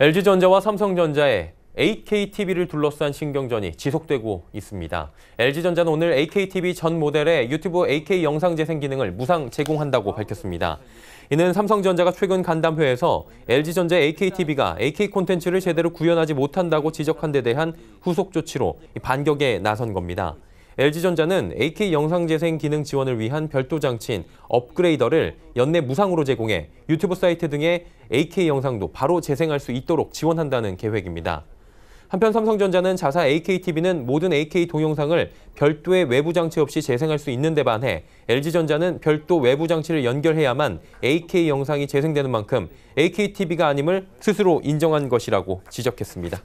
LG전자와 삼성전자의 AKTV를 둘러싼 신경전이 지속되고 있습니다. LG전자는 오늘 AKTV 전 모델의 유튜브 AK 영상 재생 기능을 무상 제공한다고 밝혔습니다. 이는 삼성전자가 최근 간담회에서 LG전자 AKTV가 AK 콘텐츠를 제대로 구현하지 못한다고 지적한 데 대한 후속 조치로 반격에 나선 겁니다. LG전자는 AK 영상재생 기능 지원을 위한 별도 장치인 업그레이더를 연내 무상으로 제공해 유튜브 사이트 등의 AK 영상도 바로 재생할 수 있도록 지원한다는 계획입니다. 한편 삼성전자는 자사 AKTV는 모든 AK 동영상을 별도의 외부 장치 없이 재생할 수 있는 데 반해 LG전자는 별도 외부 장치를 연결해야만 AK 영상이 재생되는 만큼 AKTV가 아님을 스스로 인정한 것이라고 지적했습니다.